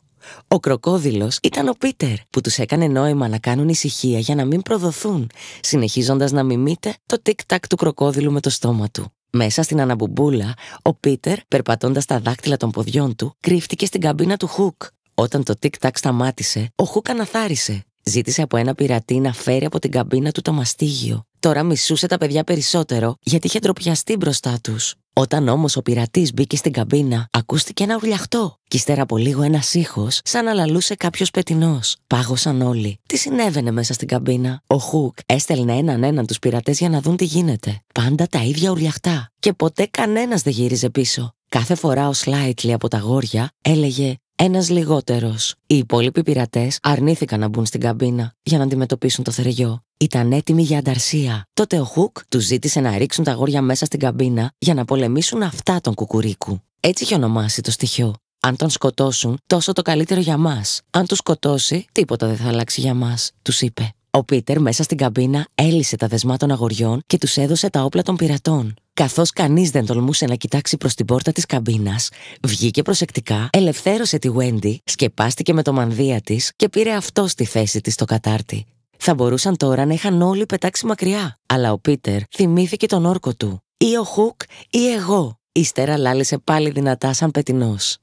ο κροκοδιλος ήταν ο Πίτερ, που τους έκανε νόημα να κάνουν ησυχία για να μην προδοθούν, συνεχίζοντας να μιμείται το τικ-τακ του κροκόδιλου με το στόμα του. Μέσα στην αναμπουμπούλα, ο Πίτερ, περπατώντας τα δάκτυλα των ποδιών του, κρύφτηκε στην καμπίνα του Χουκ. Όταν το τικ-τακ σταμάτησε, ο Χουκ αναθάρισε. Ζήτησε από ένα πειρατή να φέρει από την καμπίνα του το μαστίγιο. Τώρα μισούσε τα παιδιά περισσότερο γιατί είχε ντροπιαστεί μπροστά τους. Όταν όμως ο πειρατής μπήκε στην καμπίνα, ακούστηκε ένα ουρλιαχτό. Κι ύστερα από λίγο ένας ήχος, σαν να λαλούσε κάποιος πετεινός. Πάγωσαν όλοι. Τι συνέβαινε μέσα στην καμπίνα. Ο Χουκ έστελνε έναν έναν τους πειρατές για να δουν τι γίνεται. Πάντα τα ίδια ουρλιαχτά. Και ποτέ κανένας δεν γύριζε πίσω. Κάθε φορά ο Σλάιτλι από τα γόρια έλεγε ένας λιγότερος. Οι υπόλοιποι πειρατές αρνήθηκαν να μπουν στην καμπίνα για να αντιμετωπίσουν το θεριό. Ήταν έτοιμοι για ανταρσία. Τότε ο Χουκ τους ζήτησε να ρίξουν τα γόρια μέσα στην καμπίνα για να πολεμήσουν αυτά τον κουκουρίκου. Έτσι είχε ονομάσει το στοιχείο. Αν τον σκοτώσουν, τόσο το καλύτερο για μας. Αν τους σκοτώσει, τίποτα δεν θα αλλάξει για μας, τους είπε. Ο Πίτερ μέσα στην καμπίνα έλυσε τα δεσμά των αγοριών και τους έδωσε τα όπλα των πειρατών. Καθώς κανείς δεν τολμούσε να κοιτάξει προς την πόρτα της καμπίνας, βγήκε προσεκτικά, ελευθέρωσε τη Wendy, σκεπάστηκε με το μανδύα της και πήρε αυτό στη θέση της στο κατάρτι. Θα μπορούσαν τώρα να είχαν όλοι πετάξει μακριά, αλλά ο Πίτερ θυμήθηκε τον όρκο του. Ή ο Χουκ ή εγώ. Ύστερα λάλησε πάλι δυνατά σαν πετινός.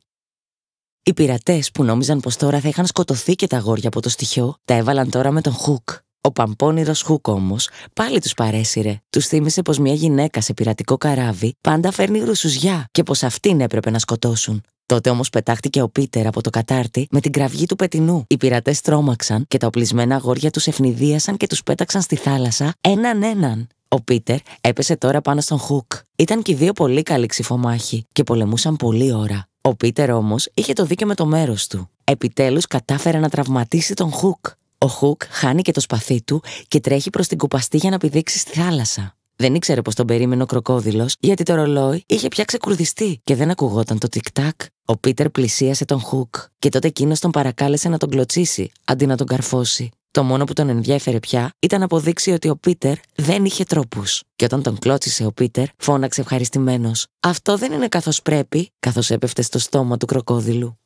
Οι πειρατές που νόμιζαν πως τώρα θα είχαν σκοτωθεί και τα αγόρια από το στοιχείο, τα έβαλαν τώρα με τον Χουκ. Ο παμπώνυρο Χουκ όμω πάλι τους παρέσυρε. Τους θύμισε πως μια γυναίκα σε πειρατικό καράβι πάντα φέρνει γρουσουζιά και πως αυτήν έπρεπε να σκοτώσουν. Τότε όμως πετάχτηκε ο Πίτερ από το κατάρτι με την κραυγή του πετινού. Οι πειρατές τρόμαξαν και τα οπλισμένα αγόρια τους ευνηδίασαν και τους πέταξαν στη θάλασσα έναν έναν. Ο Πίτερ έπεσε τώρα πάνω στον Χουκ. Ήταν και οι δύο πολύ καλοί ξυφομάχοι και πολεμούσαν πολλή ώρα. Ο Πίτερ όμως είχε το δίκιο με το μέρος του. Επιτέλους κατάφερε να τραυματίσει τον Χουκ. Ο Χουκ χάνει και το σπαθί του και τρέχει προς την κουπαστή για να πηδήξει στη θάλασσα. Δεν ήξερε πως τον περίμενε ο κροκόδηλος, γιατί το ρολόι είχε πια ξεκουρδιστεί και δεν ακουγόταν το τικ-τακ. Ο Πίτερ πλησίασε τον Χουκ και τότε εκείνος τον παρακάλεσε να τον κλωτσίσει αντί να τον καρφώσει. Το μόνο που τον ενδιέφερε πια ήταν να αποδείξει ότι ο Πίτερ δεν είχε τρόπους. Και όταν τον κλώτσισε ο Πίτερ, φώναξε ευχαριστημένος. Αυτό δεν είναι καθώς πρέπει, καθώς έπεφτε στο στόμα του κροκόδηλου.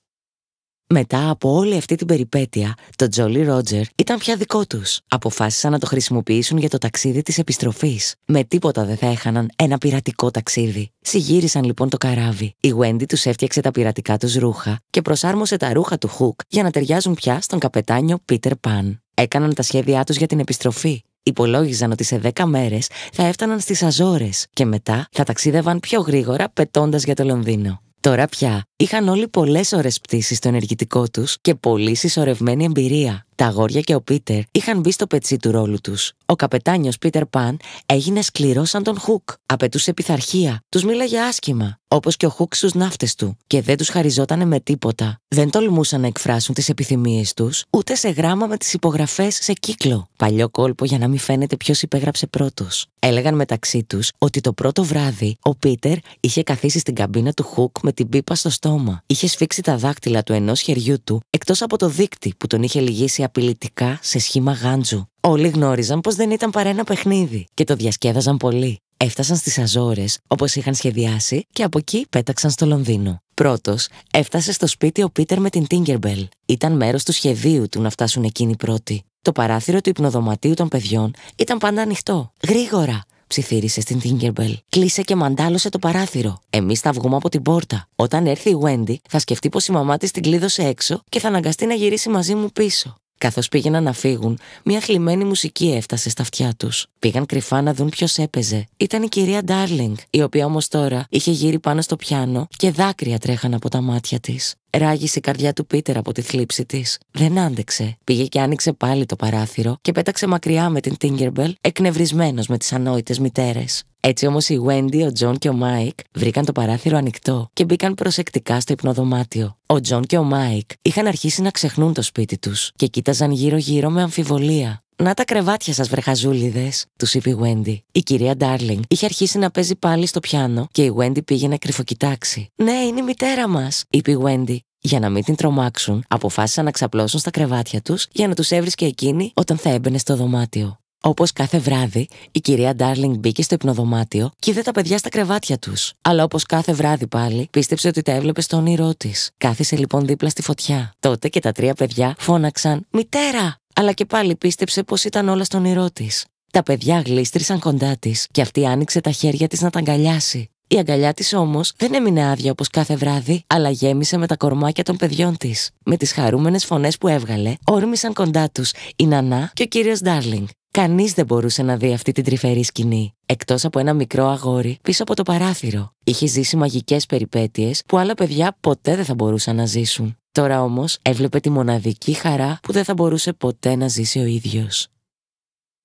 Μετά από όλη αυτή την περιπέτεια, το Τζολί Ρότζερ ήταν πια δικό τους. Αποφάσισαν να το χρησιμοποιήσουν για το ταξίδι της επιστροφής. Με τίποτα δεν θα έχαναν ένα πειρατικό ταξίδι. Συγύρισαν λοιπόν το καράβι. Η Γουέντι τους έφτιαξε τα πειρατικά τους ρούχα και προσάρμοσε τα ρούχα του Χουκ για να ταιριάζουν πια στον καπετάνιο Πίτερ Παν. Έκαναν τα σχέδιά τους για την επιστροφή. Υπολόγιζαν ότι σε δέκα μέρες θα έφταναν στις Αζόρες και μετά θα ταξίδευαν πιο γρήγορα πετώντας για το Λονδίνο. Τώρα πια Είχαν όλοι πολλές ώρε πτήσεις στο ενεργητικό τους και πολύ συσσωρευμένη εμπειρία. Τα αγόρια και ο Πίτερ είχαν μπει στο πετσί του ρόλου τους. Ο καπετάνιος Πίτερ Παν έγινε σκληρός σαν τον Χουκ. Απαιτούσε πειθαρχία, τους μίλαγε άσχημα, όπως και ο Χουκ στους ναύτες του, και δεν τους χαριζότανε με τίποτα. Δεν τολμούσαν να εκφράσουν τις επιθυμίες τους, ούτε σε γράμμα με τις υπογραφές σε κύκλο. Παλιό κόλπο για να μην φαίνεται ποιος υπέγραψε πρώτος. Έλεγαν μεταξύ τους ότι το πρώτο βράδυ ο Πίτερ είχε καθίσει στην καμπίνα του Χουκ με την πίπα στο στόμα στόμα. Είχε σφίξει τα δάκτυλα του ενός χεριού του, εκτός από το δίκτυ που τον είχε λυγίσει απειλητικά σε σχήμα γάντζου. Όλοι γνώριζαν πως δεν ήταν παρένα παιχνίδι και το διασκέδαζαν πολύ. Έφτασαν στις Αζόρες, όπως είχαν σχεδιάσει, και από εκεί πέταξαν στο Λονδίνο. Πρώτος, έφτασε στο σπίτι ο Πίτερ με την Τίνκερμπελ. Ήταν μέρος του σχεδίου του να φτάσουν εκείνοι πρώτοι. Το παράθυρο του υπνοδωματίου των παιδιών ήταν πάντα ανοιχτό. Γρήγορα! ψιθύρισε στην Tinkerbell. Κλείσε και μαντάλωσε το παράθυρο. Εμείς θα βγούμε από την πόρτα. Όταν έρθει η Wendy, θα σκεφτεί πως η μαμά της την κλείδωσε έξω και θα αναγκαστεί να γυρίσει μαζί μου πίσω. Καθώς πήγαιναν να φύγουν, μια χλυμένη μουσική έφτασε στα αυτιά τους. Πήγαν κρυφά να δουν ποιος έπαιζε. Ήταν η κυρία Ντάρλινγκ, η οποία όμως τώρα είχε γύρει πάνω στο πιάνο και δάκρυα τρέχαν από τα μάτια της. Ράγισε η καρδιά του Πίτερ από τη θλίψη της. Δεν άντεξε. Πήγε και άνοιξε πάλι το παράθυρο και πέταξε μακριά με την Τίνκερμπελ, εκνευρισμένος με τις ανόητες μητέρες. Έτσι όμως η Wendy, ο Τζον και ο Μάικ βρήκαν το παράθυρο ανοιχτό και μπήκαν προσεκτικά στο υπνοδωμάτιο. Ο Τζον και ο Μάικ είχαν αρχίσει να ξεχνούν το σπίτι τους και κοίταζαν γύρω-γύρω με αμφιβολία. Να τα κρεβάτια σας, βρεχαζούλιδε, τους είπε η Wendy. Η κυρία Ντάρλινγκ είχε αρχίσει να παίζει πάλι στο πιάνο και η Wendy πήγε να κρυφοκοιτάξει. Ναι, είναι η μητέρα μας, είπε η Wendy. Για να μην την τρομάξουν, αποφάσισαν να ξαπλώσουν στα κρεβάτια τους για να τους έβρισκε εκείνη όταν θα έμπαινε στο δωμάτιο. Όπως κάθε βράδυ, η κυρία Ντάρλινγκ μπήκε στο υπνοδωμάτιο και είδε τα παιδιά στα κρεβάτια τους. Αλλά όπως κάθε βράδυ πάλι, πίστεψε ότι τα έβλεπε στο όνειρό της. Κάθισε λοιπόν δίπλα στη φωτιά. Τότε και τα τρία παιδιά φώναξαν Μητέρα! Αλλά και πάλι πίστεψε πως ήταν όλα στο όνειρό της. Τα παιδιά γλίστρισαν κοντά της και αυτή άνοιξε τα χέρια της να τα αγκαλιάσει. Η αγκαλιά της όμως δεν έμεινε άδεια όπως κάθε βράδυ, αλλά γέμισε με τα κορμάκια των παιδιών της. Με τις χαρούμενες φωνές που έβγαλε, όρμησαν κοντά τους η Νανά και ο κύριος Ντάρλινγκ. Κανείς δεν μπορούσε να δει αυτή την τρυφερή σκηνή, εκτός από ένα μικρό αγόρι πίσω από το παράθυρο. Είχε ζήσει μαγικές περιπέτειες που άλλα παιδιά ποτέ δεν θα μπορούσαν να ζήσουν. Τώρα όμως έβλεπε τη μοναδική χαρά που δεν θα μπορούσε ποτέ να ζήσει ο ίδιος.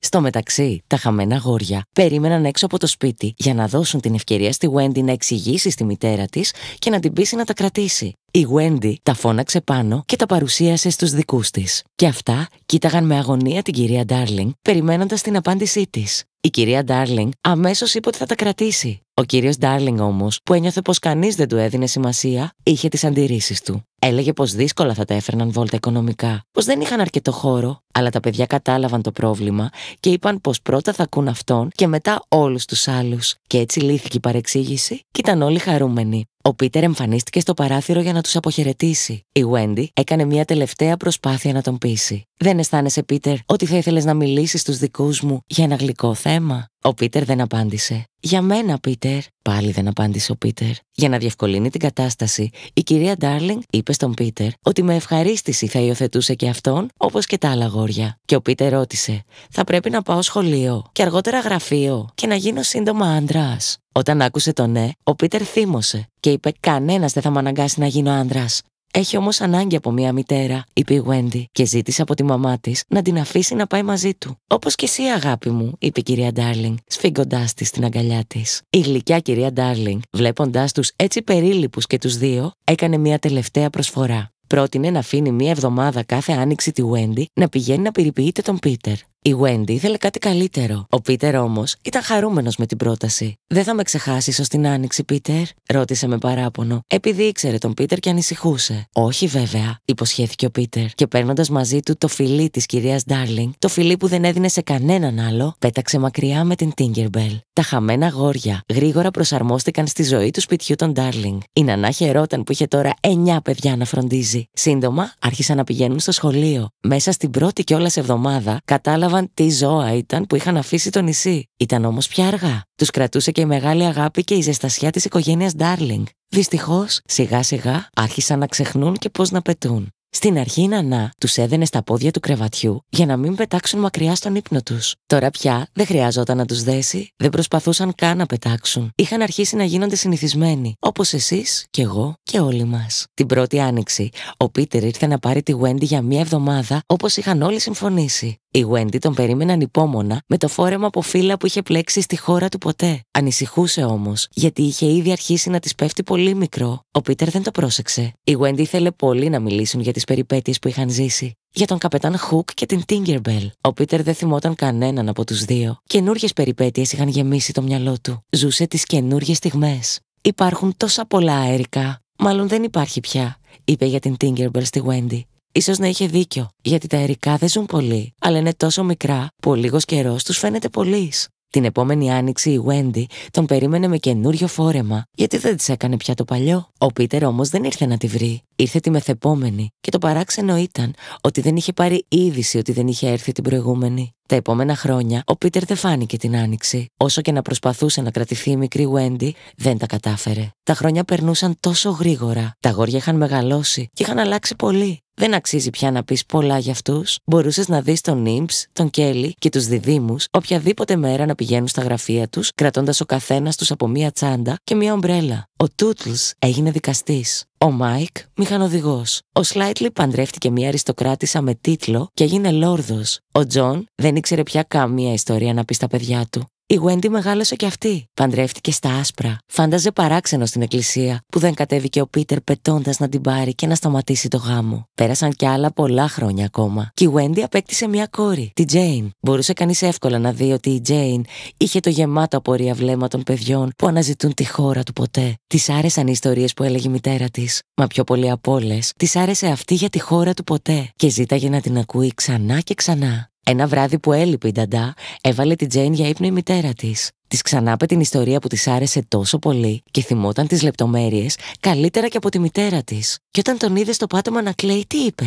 Στο μεταξύ, τα χαμένα γόρια περίμεναν έξω από το σπίτι για να δώσουν την ευκαιρία στη Wendy να εξηγήσει στη μητέρα της και να την πείσει να τα κρατήσει. Η Wendy τα φώναξε πάνω και τα παρουσίασε στους δικούς της. Και αυτά κοίταγαν με αγωνία την κυρία Ντάρλινγκ, περιμένοντας την απάντησή της. Η κυρία Ντάρλινγκ αμέσως είπε ότι θα τα κρατήσει. Ο κύριος Ντάρλινγκ όμως, που ένιωθε πως κανείς δεν του έδινε σημασία, είχε τις αντιρρήσεις του. Έλεγε πως δύσκολα θα τα έφερναν βόλτα οικονομικά, πως δεν είχαν αρκετό χώρο, αλλά τα παιδιά κατάλαβαν το πρόβλημα και είπαν πως πρώτα θα ακούν αυτόν και μετά όλους τους άλλους. Και έτσι λύθηκε η παρεξήγηση και ήταν όλοι χαρούμενοι. Ο Πίτερ εμφανίστηκε στο παράθυρο για να τους αποχαιρετήσει. Η Wendy έκανε μια τελευταία προσπάθεια να τον πείσει. Δεν αισθάνεσαι, Πίτερ, ότι θα ήθελες να μιλήσεις στους δικούς μου για ένα γλυκό θέμα. Ο Πίτερ δεν απάντησε. Για μένα, Πίτερ. Πάλι δεν απάντησε ο Πίτερ. Για να διευκολύνει την κατάσταση, η κυρία Ντάρλινγκ είπε στον Πίτερ ότι με ευχαρίστηση θα υιοθετούσε και αυτόν, όπως και τα άλλα γόρια. Και ο Πίτερ ρώτησε: Θα πρέπει να πάω σχολείο και αργότερα γραφείο και να γίνω σύντομα άντρας. Όταν άκουσε το ναι, ο Πίτερ θύμωσε και είπε: Κανένας δεν θα με αναγκάσει να γίνω άντρας. Έχει όμως ανάγκη από μια μητέρα, είπε η Wendy, και ζήτησε από τη μαμά της να την αφήσει να πάει μαζί του. Όπως και εσύ, αγάπη μου, είπε η κυρία Ντάρλινγκ, σφίγγοντάς της στην αγκαλιά της. Η γλυκιά κυρία Ντάρλινγκ, βλέποντάς τους έτσι περίληπους και τους δύο, έκανε μια τελευταία προσφορά. Πρότεινε να αφήνει μία εβδομάδα κάθε άνοιξη τη Wendy να πηγαίνει να περιποιείται τον Πίτερ. Η Wendy ήθελε κάτι καλύτερο. Ο Πίτερ όμως ήταν χαρούμενος με την πρόταση. Δεν θα με ξεχάσεις ως την άνοιξη, Πίτερ, ρώτησε με παράπονο, επειδή ήξερε τον Πίτερ και ανησυχούσε. Όχι, βέβαια, υποσχέθηκε ο Πίτερ, και παίρνοντας μαζί του το φιλί της κυρίας Ντάρλινγκ, το φιλί που δεν έδινε σε κανέναν άλλο, πέταξε μακριά με την Τίνκερμπελ. Τα χαμένα γόρια γρήγορα προσαρμόστηκαν στη ζωή του σπιτιού των Ντάρλινγκ. Η Νανά χαιρόταν που είχε τώρα 9 παιδιά να φροντίζει. Σύντομα άρχισαν να πηγαίνουν στο σχολείο. Μέσα στην πρώτη κιόλας εβδομάδα κατάλαβε κατάλαβαν τι ζώα ήταν που είχαν αφήσει το νησί. Ήταν όμως πια αργά. Τους κρατούσε και η μεγάλη αγάπη και η ζεστασιά της οικογένειας Ντάρλινγκ. Δυστυχώς, σιγά σιγά άρχισαν να ξεχνούν και πώς να πετούν. Στην αρχή η Νανά τους έδαινε στα πόδια του κρεβατιού για να μην πετάξουν μακριά στον ύπνο τους. Τώρα πια δεν χρειάζονταν να τους δέσει, δεν προσπαθούσαν καν να πετάξουν. Είχαν αρχίσει να γίνονται συνηθισμένοι, όπως εσείς κι εγώ και όλοι μας. Την πρώτη άνοιξη, ο Πίτερ ήρθε να πάρει τη Γουέντι για μία εβδομάδα, όπως είχαν όλοι συμφωνήσει. Η Γουέντι τον περίμεναν υπόμονα με το φόρεμα από φύλλα που είχε πλέξει στη χώρα του ποτέ. Ανησυχούσε όμως, γιατί είχε ήδη αρχίσει να της πέφτει πολύ μικρό. Ο Πίτερ δεν το πρόσεξε. Η Γουέντι ήθελε πολύ να μιλήσουν για τη περιπέτειες που είχαν ζήσει. Για τον καπετάν Χουκ και την Τίνκερμπελ. Ο Πίτερ δεν θυμόταν κανέναν από τους δύο. Καινούριε περιπέτειες είχαν γεμίσει το μυαλό του. Ζούσε τις καινούριε στιγμές. Υπάρχουν τόσα πολλά αερικά. Μάλλον δεν υπάρχει πια, είπε για την Τίνκερμπελ στη Γουέντι. Ίσως να είχε δίκιο, γιατί τα αερικά δεν ζουν πολύ, αλλά είναι τόσο μικρά που ο λίγος καιρός τους φαίνεται πολύ. Την επόμενη άνοιξη η Wendy τον περίμενε με καινούριο φόρεμα, γιατί δεν της έκανε πια το παλιό. Ο Πίτερ όμως δεν ήρθε να τη βρει. Ήρθε τη μεθεπόμενη και το παράξενο ήταν ότι δεν είχε πάρει είδηση ότι δεν είχε έρθει την προηγούμενη. Τα επόμενα χρόνια ο Πίτερ δεν φάνηκε την άνοιξη. Όσο και να προσπαθούσε να κρατηθεί η μικρή Wendy, δεν τα κατάφερε. Τα χρόνια περνούσαν τόσο γρήγορα. Τα γόρια είχαν μεγαλώσει και είχαν αλλάξει πολύ. Δεν αξίζει πια να πεις πολλά για αυτούς. Μπορούσες να δεις τον Νίμψ, τον Κέλλη και τους διδήμου οποιαδήποτε μέρα να πηγαίνουν στα γραφεία τους, κρατώντας ο καθένας τους από μία τσάντα και μία ομπρέλα. Ο Τούτλ έγινε δικαστής. Ο Μάικ, μηχανοδηγός. Ο Σλάιτλι παντρεύτηκε μια αριστοκράτησα με τίτλο και έγινε λόρδος. Ο Τζον δεν ήξερε πια καμία ιστορία να πει στα παιδιά του. Η Γουέντι μεγάλωσε και αυτή. Παντρεύτηκε στα άσπρα. Φάνταζε παράξενο στην εκκλησία, που δεν κατέβηκε ο Πίτερ πετώντας να την πάρει και να σταματήσει το γάμο. Πέρασαν κι άλλα πολλά χρόνια ακόμα. Και η Γουέντι απέκτησε μια κόρη, τη Τζέιν. Μπορούσε κανείς εύκολα να δει ότι η Jane είχε το γεμάτο απορία βλέμμα των παιδιών που αναζητούν τη χώρα του ποτέ. Της άρεσαν οι ιστορίες που έλεγε η μητέρα της. Μα πιο πολύ από όλες, της άρεσε αυτή για τη χώρα του ποτέ και ζήταγε να την ακούει ξανά και ξανά. Ένα βράδυ που έλειπε η Νταντά, έβαλε την Τζέιν για ύπνο η μητέρα της. Της ξανάπε την ιστορία που της άρεσε τόσο πολύ και θυμόταν τις λεπτομέρειες καλύτερα και από τη μητέρα της. Και όταν τον είδε στο πάτωμα να κλαίει, τι είπες.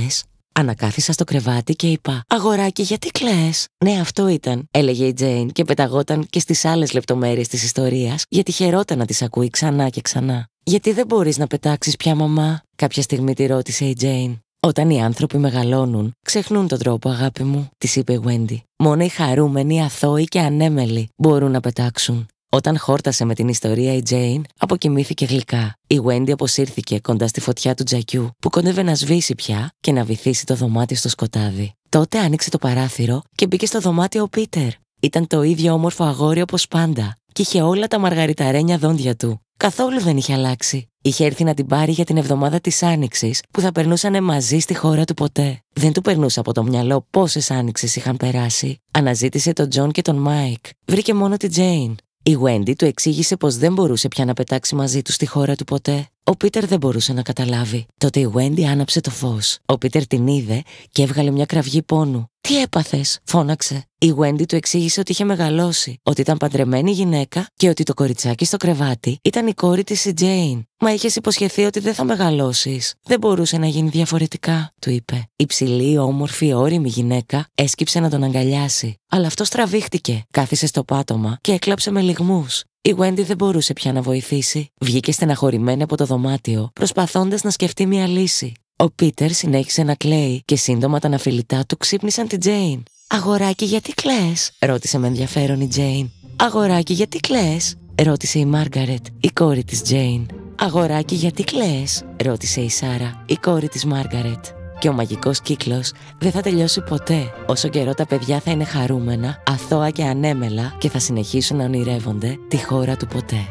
Ανακάθισα στο κρεβάτι και είπα Αγοράκι, γιατί κλαίε. Ναι, αυτό ήταν, έλεγε η Τζέιν και πεταγόταν και στις άλλες λεπτομέρειες της ιστορίας, γιατί χαιρόταν να τις ακούει ξανά και ξανά. Γιατί δεν μπορείς να πετάξεις πια, μαμά, κάποια στιγμή τη ρώτησε η Τζέιν. Όταν οι άνθρωποι μεγαλώνουν, ξεχνούν τον τρόπο, αγάπη μου, της είπε η Wendy. Μόνο οι χαρούμενοι, αθώοι και ανέμελοι μπορούν να πετάξουν. Όταν χόρτασε με την ιστορία η Τζέιν, αποκοιμήθηκε γλυκά. Η Wendy αποσύρθηκε κοντά στη φωτιά του τζακιού, που κόντευε να σβήσει πια και να βυθίσει το δωμάτιο στο σκοτάδι. Τότε άνοιξε το παράθυρο και μπήκε στο δωμάτιο ο Πίτερ. Ήταν το ίδιο όμορφο αγόρι όπως πάντα, και είχε όλα τα μαργαριταρένια δόντια του. Καθόλου δεν είχε αλλάξει. Είχε έρθει να την πάρει για την εβδομάδα της Άνοιξης που θα περνούσαν μαζί στη χώρα του ποτέ. Δεν του περνούσε από το μυαλό πόσες άνοιξε είχαν περάσει. Αναζήτησε τον Τζον και τον Μάικ. Βρήκε μόνο τη Τζέιν. Η Γουέντι του εξήγησε πως δεν μπορούσε πια να πετάξει μαζί του στη χώρα του ποτέ. Ο Πίτερ δεν μπορούσε να καταλάβει. Τότε η Βέντι άναψε το φως. Ο Πίτερ την είδε και έβγαλε μια κραυγή πόνου. Τι έπαθες, φώναξε. Η Γουέντι του εξήγησε ότι είχε μεγαλώσει, ότι ήταν παντρεμένη γυναίκα και ότι το κοριτσάκι στο κρεβάτι ήταν η κόρη της η Μα είχες υποσχεθεί ότι δεν θα μεγαλώσεις. Δεν μπορούσε να γίνει διαφορετικά, του είπε. Η ψηλή, όμορφη, όρημη γυναίκα έσκυψε να τον αγκαλιάσει. Αλλά αυτό τραβήχτηκε, κάθισε στο πάτωμα και έκλαψε με λιγμούς. Η Γουέντι δεν μπορούσε πια να βοηθήσει. Βγήκε στεναχωρημένη από το δωμάτιο, προσπαθώντας να σκεφτεί μια λύση. Ο Πίτερ συνέχισε να κλαίει και σύντομα τα αναφιλητά του ξύπνησαν τη Τζέιν. Αγοράκι, γιατί κλε! ρώτησε με ενδιαφέρον η Τζέιν. Αγοράκι, γιατί κλαίς» ρώτησε η Μάργαρετ, η κόρη της Τζέιν. Αγοράκι, γιατί κλε, ρώτησε η Σάρα, η κόρη της Μάργαρετ και ο μαγικός κύκλος δεν θα τελειώσει ποτέ όσο καιρό τα παιδιά θα είναι χαρούμενα, αθώα και ανέμελα και θα συνεχίσουν να ονειρεύονται τη χώρα του ποτέ.